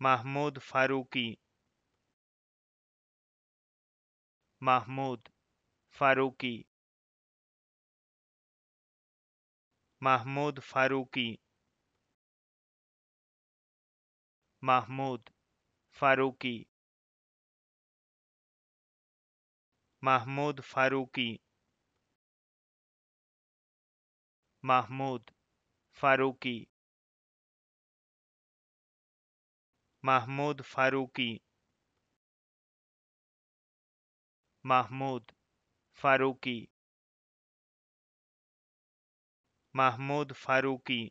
Mahmoud Farooqi Mahmoud Farooqi Mahmoud Farooqi Mahmoud Farooqi Mahmoud Farooqi Mahmoud Farooqi Mahmood Farooqui Mahmood Farooqui Mahmood Farooqui